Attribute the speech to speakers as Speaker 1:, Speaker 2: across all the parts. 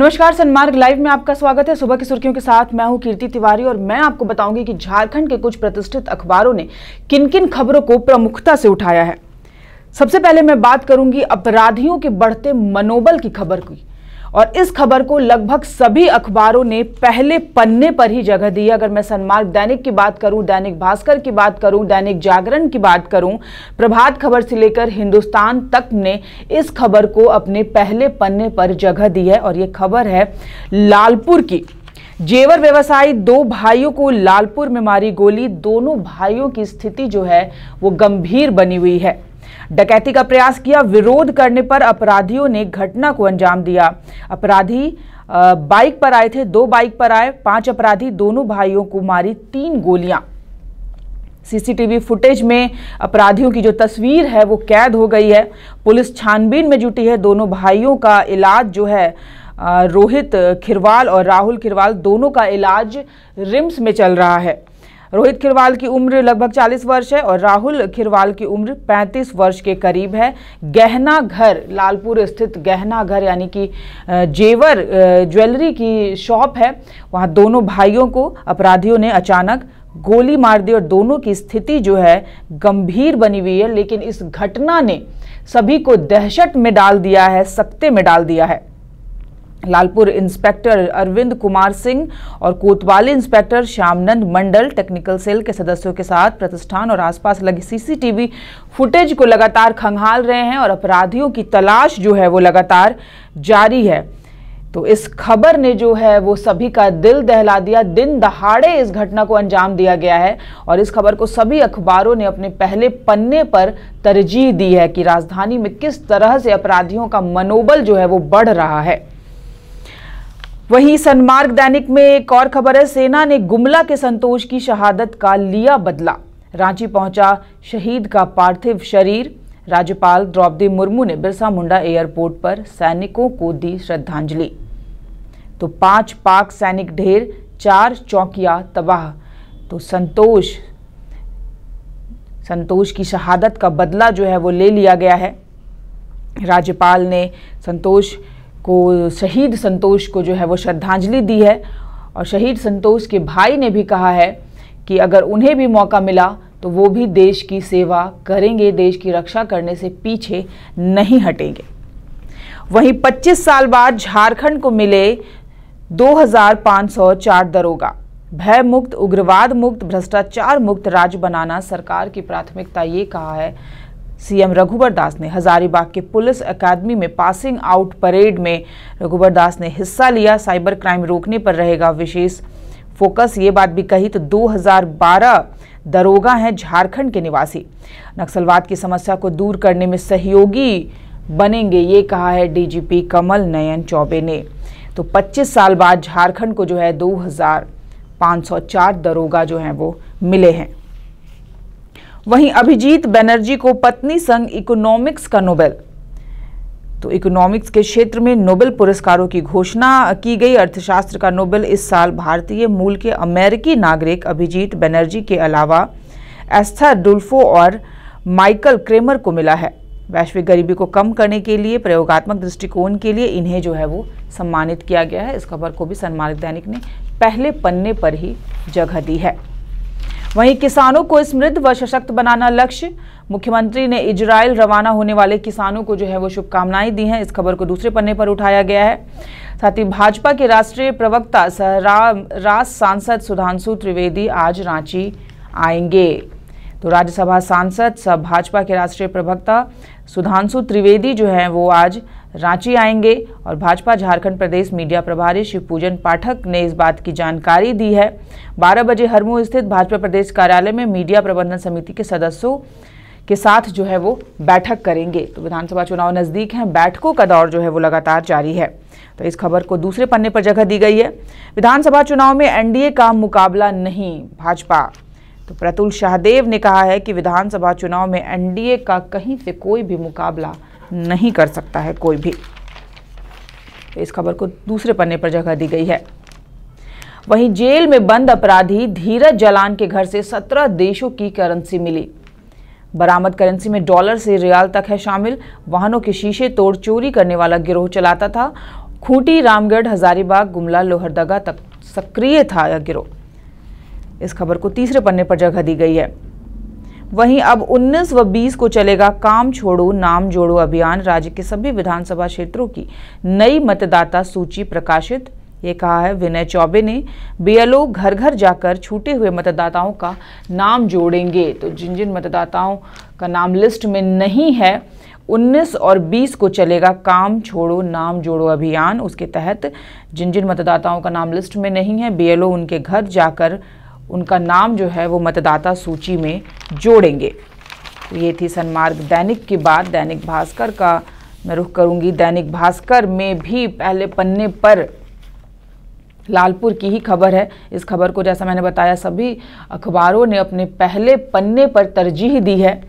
Speaker 1: नमस्कार सनमार्ग लाइव में आपका स्वागत है सुबह की सुर्खियों के साथ मैं हूं कीर्ति तिवारी और मैं आपको बताऊंगी कि झारखंड के कुछ प्रतिष्ठित अखबारों ने किन किन खबरों को प्रमुखता से उठाया है सबसे पहले मैं बात करूंगी अपराधियों के बढ़ते मनोबल की खबर की और इस खबर को लगभग सभी अखबारों ने पहले पन्ने पर ही जगह दी अगर मैं सनमार्ग दैनिक की बात करूं दैनिक भास्कर की बात करूं दैनिक जागरण की बात करूं प्रभात खबर से लेकर हिंदुस्तान तक ने इस खबर को अपने पहले पन्ने पर जगह दी है और ये खबर है लालपुर की जेवर व्यवसायी दो भाइयों को लालपुर में मारी गोली दोनों भाइयों की स्थिति जो है वो गंभीर बनी हुई है डकैती का प्रयास किया विरोध करने पर अपराधियों ने घटना को अंजाम दिया अपराधी बाइक पर आए थे दो बाइक पर आए पांच अपराधी दोनों भाइयों को मारी तीन गोलियां सीसीटीवी फुटेज में अपराधियों की जो तस्वीर है वो कैद हो गई है पुलिस छानबीन में जुटी है दोनों भाइयों का इलाज जो है रोहित खिरवाल और राहुल खिरवाल दोनों का इलाज रिम्स में चल रहा है रोहित खिरवाल की उम्र लगभग 40 वर्ष है और राहुल खिरवाल की उम्र 35 वर्ष के करीब है गहना घर लालपुर स्थित गहना घर यानी कि जेवर ज्वेलरी की शॉप है वहाँ दोनों भाइयों को अपराधियों ने अचानक गोली मार दी और दोनों की स्थिति जो है गंभीर बनी हुई है लेकिन इस घटना ने सभी को दहशत में डाल दिया है सख्ते में डाल दिया है लालपुर इंस्पेक्टर अरविंद कुमार सिंह और कोतवाली inspector Shyamnand Mandal technical cell के सदस्यों के साथ प्रतिष्ठान और आसपास लगी सीसीटीवी फुटेज को लगातार खंगाल रहे हैं और अपराधियों की तलाश जो है वो लगातार जारी है तो इस खबर ने जो है वो सभी का दिल दहला दिया दिन दहाड़े इस घटना को अंजाम दिया गया है और इस खबर को सभी अखबारों ने अपने पहले पन्ने पर तरजीह दी है कि राजधानी में किस तरह से अपराधियों का मनोबल जो है वो बढ़ रहा है वहीं सनमार्ग दैनिक में एक और खबर है सेना ने गुमला के संतोष की शहादत का लिया बदला रांची पहुंचा शहीद का पार्थिव शरीर राज्यपाल द्रौपदी मुर्मू ने बिरसा मुंडा एयरपोर्ट पर सैनिकों को दी श्रद्धांजलि तो पांच पाक सैनिक ढेर चार चौकियां तबाह तो संतोष संतोष की शहादत का बदला जो है वो ले लिया गया है राज्यपाल ने संतोष को शहीद संतोष को जो है वो श्रद्धांजलि दी है और शहीद संतोष के भाई ने भी कहा है कि अगर उन्हें भी मौका मिला तो वो भी देश की सेवा करेंगे देश की रक्षा करने से पीछे नहीं हटेंगे वहीं 25 साल बाद झारखंड को मिले 2,504 दरोगा भय मुक्त उग्रवाद मुक्त भ्रष्टाचार मुक्त राज्य बनाना सरकार की प्राथमिकता ये कहा है सीएम रघुबर दास ने हजारीबाग के पुलिस एकेडमी में पासिंग आउट परेड में रघुबर दास ने हिस्सा लिया साइबर क्राइम रोकने पर रहेगा विशेष फोकस ये बात भी कही तो 2012 दरोगा हैं झारखंड के निवासी नक्सलवाद की समस्या को दूर करने में सहयोगी बनेंगे ये कहा है डीजीपी कमल नयन चौबे ने तो 25 साल बाद झारखंड को जो है 2504 दरोगा जो हैं वो मिले हैं वहीं अभिजीत बैनर्जी को पत्नी संग इकोनॉमिक्स का नोबेल तो इकोनॉमिक्स के क्षेत्र में नोबेल पुरस्कारों की घोषणा की गई अर्थशास्त्र का नोबेल इस साल भारतीय मूल के अमेरिकी नागरिक अभिजीत बनर्जी के अलावा एस्था डुल्फो और माइकल क्रेमर को मिला है वैश्विक गरीबी को कम करने के लिए प्रयोगात्मक दृष्टिकोण के लिए इन्हें जो है वो सम्मानित किया गया है इस खबर को भी सम्मानित दैनिक ने पहले पन्ने पर ही जगह दी है वहीं किसानों को समृद्ध व सशक्त बनाना लक्ष्य मुख्यमंत्री ने इजराइल रवाना होने वाले किसानों को जो है वो शुभकामनाएं दी हैं इस खबर को दूसरे पन्ने पर उठाया गया है साथ ही भाजपा के राष्ट्रीय प्रवक्ता राज सांसद सुधांशु त्रिवेदी आज रांची आएंगे तो राज्यसभा सांसद सह भाजपा के राष्ट्रीय प्रवक्ता सुधांशु त्रिवेदी जो है वो आज रांची आएंगे और भाजपा झारखंड प्रदेश मीडिया प्रभारी शिव पूजन पाठक ने इस बात की जानकारी दी है 12 बजे हरमू स्थित भाजपा प्रदेश कार्यालय में मीडिया प्रबंधन समिति के सदस्यों के साथ जो है वो बैठक करेंगे तो विधानसभा चुनाव नज़दीक हैं बैठकों का दौर जो है वो लगातार जारी है तो इस खबर को दूसरे पन्ने पर जगह दी गई है विधानसभा चुनाव में एनडीए का मुकाबला नहीं भाजपा तो प्रतुल शाहदेव ने कहा है कि विधानसभा चुनाव में एनडीए का कहीं से कोई भी मुकाबला नहीं कर सकता है कोई भी इस खबर को दूसरे पन्ने पर जगह दी गई है वहीं जेल में बंद अपराधी धीरज जलान के घर से सत्रह देशों की करेंसी मिली बरामद करेंसी में डॉलर से रियाल तक है शामिल वाहनों के शीशे तोड़ चोरी करने वाला गिरोह चलाता था खूंटी रामगढ़ हजारीबाग गुमला लोहरदगा तक सक्रिय था यह गिरोह इस खबर को तीसरे पन्ने पर जगह दी गई है वहीं अब 19 व 20 को चलेगा काम छोड़ो नाम जोड़ो अभियान राज्य के सभी विधानसभा क्षेत्रों की नई मतदाता सूची प्रकाशित ये कहा है विनय चौबे ने बीएलओ घर घर जाकर छूटे हुए मतदाताओं का नाम जोड़ेंगे तो जिन जिन मतदाताओं का नाम लिस्ट में नहीं है 19 और 20 को चलेगा काम छोड़ो नाम जोड़ो अभियान उसके तहत जिन जिन मतदाताओं का नाम लिस्ट में नहीं है बीएलओ उनके घर जाकर उनका नाम जो है वो मतदाता सूची में जोड़ेंगे तो ये थी सनमार्ग दैनिक की बात दैनिक भास्कर का मैं रुख करूंगी दैनिक भास्कर में भी पहले पन्ने पर लालपुर की ही खबर है इस खबर को जैसा मैंने बताया सभी अखबारों ने अपने पहले पन्ने पर तरजीह दी है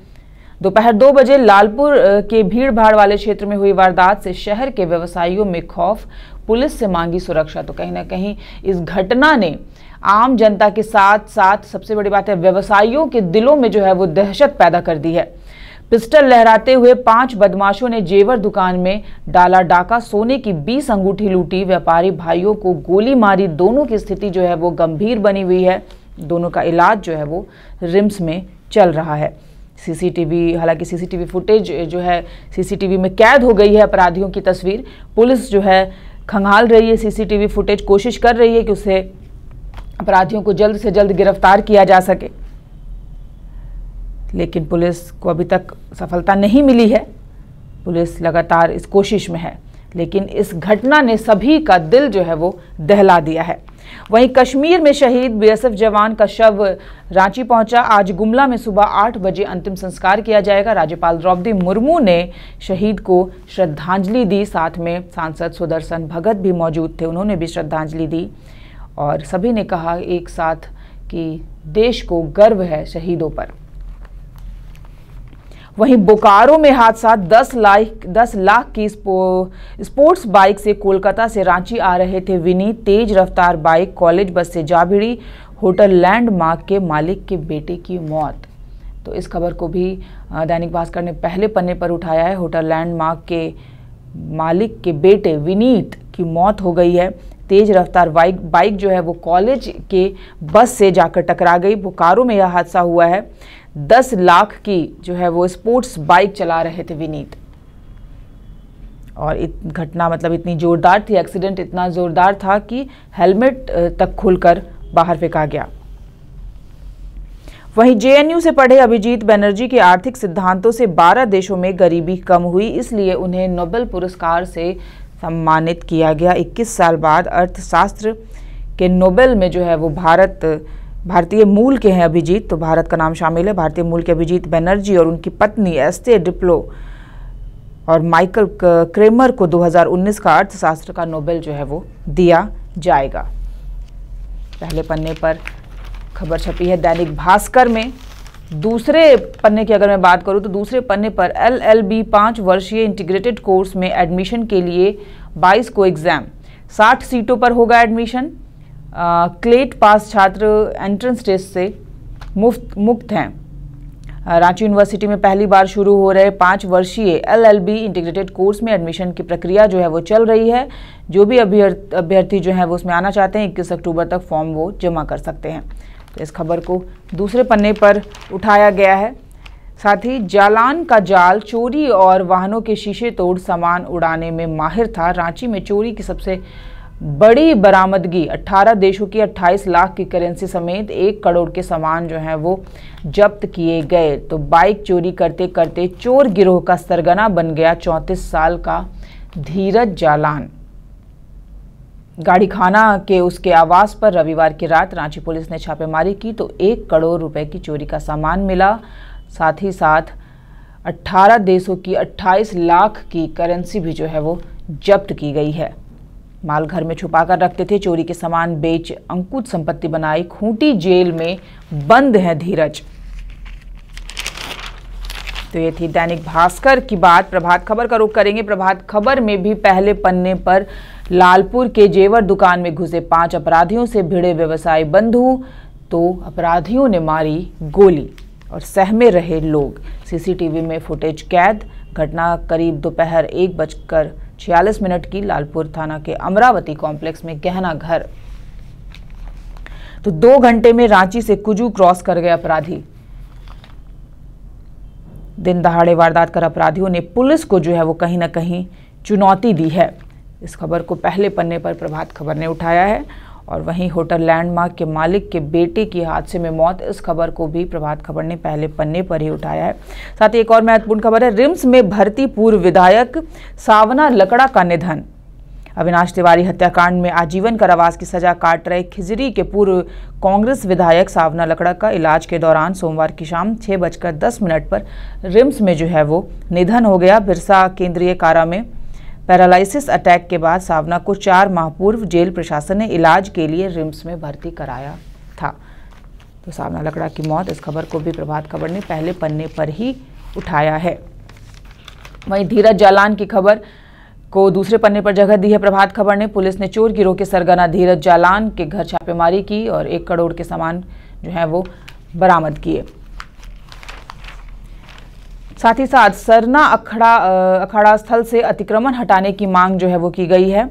Speaker 1: दोपहर दो बजे लालपुर के भीड़ भाड़ वाले क्षेत्र में हुई वारदात से शहर के व्यवसायियों में खौफ पुलिस से मांगी सुरक्षा तो कहीं ना कहीं इस घटना ने आम जनता के साथ साथ सबसे बड़ी बात है व्यवसायियों के दिलों में जो है वो दहशत पैदा कर दी है पिस्टल लहराते हुए पांच बदमाशों ने जेवर दुकान में डाला डाका सोने की बीस अंगूठी लूटी व्यापारी भाइयों को गोली मारी दोनों की स्थिति जो है वो गंभीर बनी हुई है दोनों का इलाज जो है वो रिम्स में चल रहा है सीसीटीवी हालांकि सीसीटीवी फुटेज जो है सीसीटीवी में कैद हो गई है अपराधियों की तस्वीर पुलिस जो है खंगाल रही है सीसीटीवी फुटेज कोशिश कर रही है कि उसे अपराधियों को जल्द से जल्द गिरफ्तार किया जा सके लेकिन पुलिस को अभी तक सफलता नहीं मिली है पुलिस लगातार इस कोशिश में है लेकिन इस घटना ने सभी का दिल जो है वो दहला दिया है वहीं कश्मीर में शहीद बीएसएफ जवान का शव रांची पहुंचा आज गुमला में सुबह आठ बजे अंतिम संस्कार किया जाएगा राज्यपाल द्रौपदी मुर्मू ने शहीद को श्रद्धांजलि दी साथ में सांसद सुदर्शन भगत भी मौजूद थे उन्होंने भी श्रद्धांजलि दी और सभी ने कहा एक साथ कि देश को गर्व है शहीदों पर वहीं बोकारो में हादसा 10 लाख 10 लाख की स्पो, स्पोर्ट्स बाइक से कोलकाता से रांची आ रहे थे विनीत तेज रफ्तार बाइक कॉलेज बस से जा भिड़ी होटल लैंडमार्क के मालिक के बेटे की मौत तो इस खबर को भी दैनिक भास्कर ने पहले पन्ने पर उठाया है होटल लैंडमार्क के मालिक के बेटे विनीत की मौत हो गई है तेज़ रफ्तार बाइक बाइक जो है वो कॉलेज के बस से जाकर टकरा गई बोकारो में यह हादसा हुआ है दस लाख की जो है वो स्पोर्ट्स बाइक चला रहे थे विनीत और इत घटना मतलब इतनी ज़ोरदार थी एक्सीडेंट इतना ज़ोरदार था कि हेलमेट तक खुलकर बाहर फेंका गया वहीं जेएनयू से पढ़े अभिजीत बनर्जी के आर्थिक सिद्धांतों से 12 देशों में गरीबी कम हुई इसलिए उन्हें नोबेल पुरस्कार से सम्मानित किया गया 21 साल बाद अर्थशास्त्र के नोबेल में जो है वो भारत भारतीय मूल के हैं अभिजीत तो भारत का नाम शामिल है भारतीय मूल के अभिजीत बनर्जी और उनकी पत्नी एस्ते डिप्लो और माइकल क्रेमर को 2019 का अर्थशास्त्र का नोबेल जो है वो दिया जाएगा पहले पन्ने पर खबर छपी है दैनिक भास्कर में दूसरे पन्ने की अगर मैं बात करूं तो दूसरे पन्ने पर एल एल बी पाँच वर्षीय इंटीग्रेटेड कोर्स में एडमिशन के लिए 22 को एग्ज़ाम 60 सीटों पर होगा एडमिशन क्लेट पास छात्र एंट्रेंस टेस्ट से मुफ्त मुक्त हैं रांची यूनिवर्सिटी में पहली बार शुरू हो रहे पाँच वर्षीय एलएलबी इंटीग्रेटेड कोर्स में एडमिशन की प्रक्रिया जो है वो चल रही है जो भी अभ्यर्थी जो है वो उसमें आना चाहते हैं इक्कीस अक्टूबर तक फॉर्म वो जमा कर सकते हैं तो इस खबर को दूसरे पन्ने पर उठाया गया है साथ ही जालान का जाल चोरी और वाहनों के शीशे तोड़ सामान उड़ाने में माहिर था रांची में चोरी की सबसे बड़ी बरामदगी 18 देशों की 28 लाख की करेंसी समेत एक करोड़ के सामान जो हैं वो जब्त किए गए तो बाइक चोरी करते करते चोर गिरोह का सरगना बन गया चौंतीस साल का धीरज जालान गाड़ी खाना के उसके आवास पर रविवार की रात रांची पुलिस ने छापेमारी की तो एक करोड़ रुपए की चोरी का सामान मिला साथ ही साथ 18 देशों की 28 लाख की करेंसी भी जो है वो जब्त की गई है माल घर में छुपा कर रखते थे चोरी के सामान बेच अंकुत संपत्ति बनाई खूंटी जेल में बंद है धीरज तो ये थी दैनिक भास्कर की बात प्रभात खबर का रुख करेंगे प्रभात खबर में भी पहले पन्ने पर लालपुर के जेवर दुकान में घुसे पांच अपराधियों से भिड़े व्यवसायी बंधु तो अपराधियों ने मारी गोली और सहमे रहे लोग सीसीटीवी में फुटेज कैद घटना करीब दोपहर एक बजकर छियालीस मिनट की लालपुर थाना के अमरावती कॉम्प्लेक्स में गहना घर तो दो घंटे में रांची से कुजू क्रॉस कर गए अपराधी दिन दहाड़े वारदात कर अपराधियों ने पुलिस को जो है वो कहीं ना कहीं चुनौती दी है इस खबर को पहले पन्ने पर प्रभात खबर ने उठाया है और वहीं होटल लैंडमार्क के मालिक के बेटे की हादसे में मौत इस खबर को भी प्रभात खबर ने पहले पन्ने पर ही उठाया है साथ ही एक और महत्वपूर्ण खबर है रिम्स में भर्ती पूर्व विधायक सावना लकड़ा का निधन अविनाश तिवारी हत्याकांड में आजीवन कारावास की सजा काट रहे खिजरी के पूर्व कांग्रेस विधायक सावना लकड़ा का इलाज के दौरान सोमवार की शाम छः बजकर दस मिनट पर रिम्स में जो है वो निधन हो गया बिरसा केंद्रीय कारा में पैरालिसिस अटैक के बाद सावना को चार माह पूर्व जेल प्रशासन ने इलाज के लिए रिम्स में भर्ती कराया था तो सावना लकड़ा की मौत इस खबर को भी प्रभात खबर ने पहले पन्ने पर ही उठाया है वहीं धीरज जालान की खबर को दूसरे पन्ने पर जगह दी है प्रभात खबर ने पुलिस ने चोर गिरोह के सरगना धीरज जालान के घर छापेमारी की और एक करोड़ के सामान जो है वो बरामद किए साथ ही साथ सरना अखड़ा अखाड़ा स्थल से अतिक्रमण हटाने की मांग जो है वो की गई है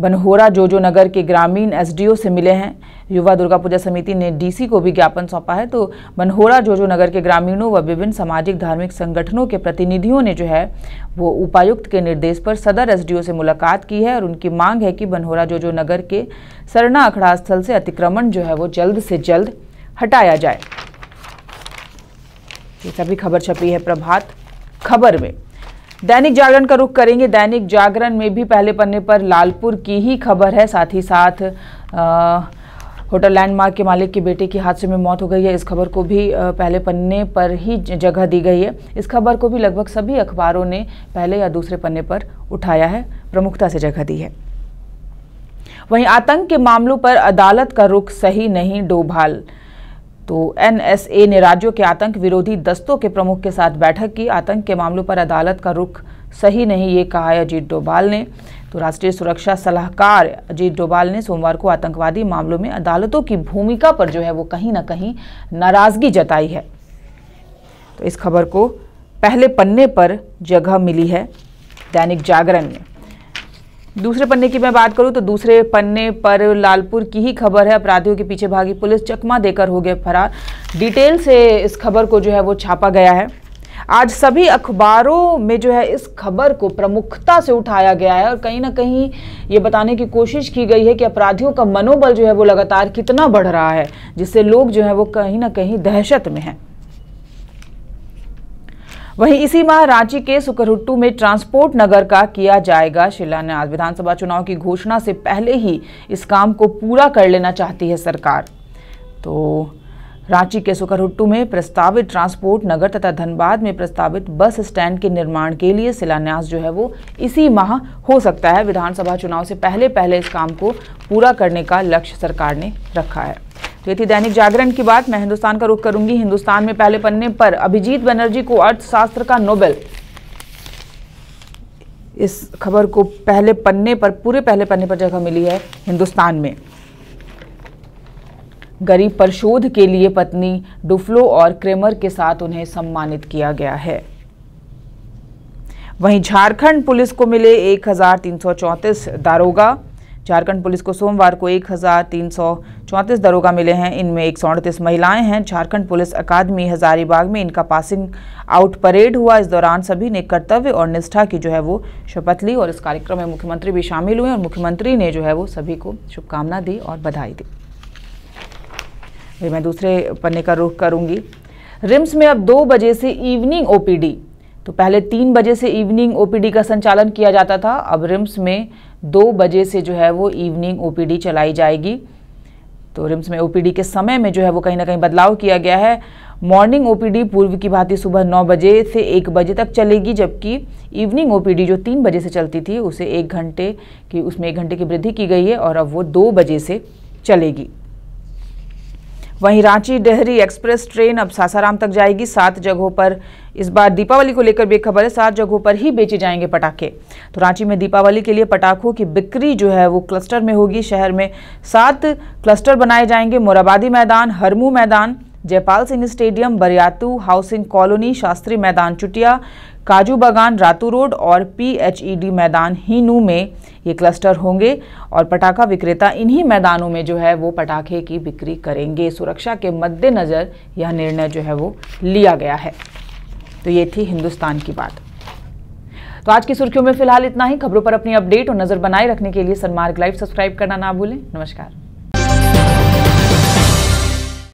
Speaker 1: बनहोरा जोजो नगर के ग्रामीण एसडीओ से मिले हैं युवा दुर्गा पूजा समिति ने डीसी को भी ज्ञापन सौंपा है तो बनहोरा जोजो नगर के ग्रामीणों व विभिन्न सामाजिक धार्मिक संगठनों के प्रतिनिधियों ने जो है वो उपायुक्त के निर्देश पर सदर एसडीओ से मुलाकात की है और उनकी मांग है कि बनहोरा जोजो नगर के सरना अखड़ा स्थल से अतिक्रमण जो है वो जल्द से जल्द हटाया जाए ये सभी खबर छपी है प्रभात खबर में दैनिक जागरण का रुख करेंगे दैनिक जागरण में भी पहले पन्ने पर लालपुर की ही खबर है साथ ही साथ आ, होटल लैंडमार्क के मालिक के बेटे की हादसे में मौत हो गई है इस खबर को भी पहले पन्ने पर ही जगह दी गई है इस खबर को भी लगभग सभी अखबारों ने पहले या दूसरे पन्ने पर उठाया है प्रमुखता से जगह दी है वहीं आतंक के मामलों पर अदालत का रुख सही नहीं डोभाल तो एनएसए ने राज्यों के आतंक विरोधी दस्तों के प्रमुख के साथ बैठक की आतंक के मामलों पर अदालत का रुख सही नहीं ये कहा है अजीत डोभाल ने तो राष्ट्रीय सुरक्षा सलाहकार अजीत डोभाल ने सोमवार को आतंकवादी मामलों में अदालतों की भूमिका पर जो है वो कहीं ना कहीं नाराजगी जताई है तो इस खबर को पहले पन्ने पर जगह मिली है दैनिक जागरण में दूसरे पन्ने की मैं बात करूं तो दूसरे पन्ने पर लालपुर की ही खबर है अपराधियों के पीछे भागी पुलिस चकमा देकर हो गए फरार डिटेल से इस खबर को जो है वो छापा गया है आज सभी अखबारों में जो है इस खबर को प्रमुखता से उठाया गया है और कहीं ना कहीं ये बताने की कोशिश की गई है कि अपराधियों का मनोबल जो है वो लगातार कितना बढ़ रहा है जिससे लोग जो है वो कहीं ना कहीं दहशत में हैं वहीं इसी माह रांची के सुकरहुट्टू में ट्रांसपोर्ट नगर का किया जाएगा शिलान्यास विधानसभा चुनाव की घोषणा से पहले ही इस काम को पूरा कर लेना चाहती है सरकार तो रांची के सुकरहुट्टू में प्रस्तावित ट्रांसपोर्ट नगर तथा धनबाद में प्रस्तावित बस स्टैंड के निर्माण के लिए शिलान्यास जो है वो इसी माह हो सकता है विधानसभा चुनाव से पहले पहले इस काम को पूरा करने का लक्ष्य सरकार ने रखा है ये दैनिक जागरण की बात मैं हिंदुस्तान का रुख करूंगी हिंदुस्तान में पहले पन्ने पर अभिजीत बनर्जी को अर्थशास्त्र का नोबेल इस खबर को पहले पन्ने पर पूरे पहले पन्ने पर जगह मिली है हिंदुस्तान में गरीब पर शोध के लिए पत्नी डुफ्लो और क्रेमर के साथ उन्हें सम्मानित किया गया है वहीं झारखंड पुलिस को मिले एक दारोगा झारखंड पुलिस को सोमवार को एक दरोगा मिले हैं इनमें एक महिलाएं हैं झारखंड पुलिस अकादमी हजारीबाग में इनका पासिंग आउट परेड हुआ इस दौरान सभी ने कर्तव्य और निष्ठा की जो है वो शपथ ली और इस कार्यक्रम में मुख्यमंत्री भी शामिल हुए और मुख्यमंत्री ने जो है वो सभी को शुभकामना दी और बधाई दी मैं दूसरे पन्ने का रुख करूंगी रिम्स में अब दो बजे से इवनिंग ओपीडी तो पहले तीन बजे से इवनिंग ओपीडी का संचालन किया जाता था अब रिम्स में दो बजे से जो है वो इवनिंग ओपीडी चलाई जाएगी तो रिम्स में ओपीडी के समय में जो है वो कहीं ना कहीं बदलाव किया गया है मॉर्निंग ओपीडी पूर्व की भांति सुबह नौ बजे से एक बजे तक चलेगी जबकि इवनिंग ओपीडी जो तीन बजे से चलती थी उसे एक घंटे की उसमें एक घंटे की वृद्धि की गई है और अब वो दो बजे से चलेगी वहीं रांची डेहरी एक्सप्रेस ट्रेन अब सासाराम तक जाएगी सात जगहों पर इस बार दीपावली को लेकर भी खबर है सात जगहों पर ही बेचे जाएंगे पटाखे तो रांची में दीपावली के लिए पटाखों की बिक्री जो है वो क्लस्टर में होगी शहर में सात क्लस्टर बनाए जाएंगे Morabadi maidan Harmu maidan Jaipal Singh stadium Bariatu housing colony Shastri maidan Chutia Kaju Bagan Ratu road और पीएचईडी e मैदान हीनू में ये क्लस्टर होंगे और पटाखा विक्रेता इन्हीं मैदानों में जो है वो पटाखे की बिक्री करेंगे सुरक्षा के मद्देनज़र यह निर्णय जो है वो लिया गया है तो ये थी हिंदुस्तान की बात तो आज की सुर्खियों में फिलहाल इतना ही खबरों पर अपनी अपडेट और नज़र बनाए रखने के लिए सनमार्ग लाइव सब्सक्राइब करना ना भूलें नमस्कार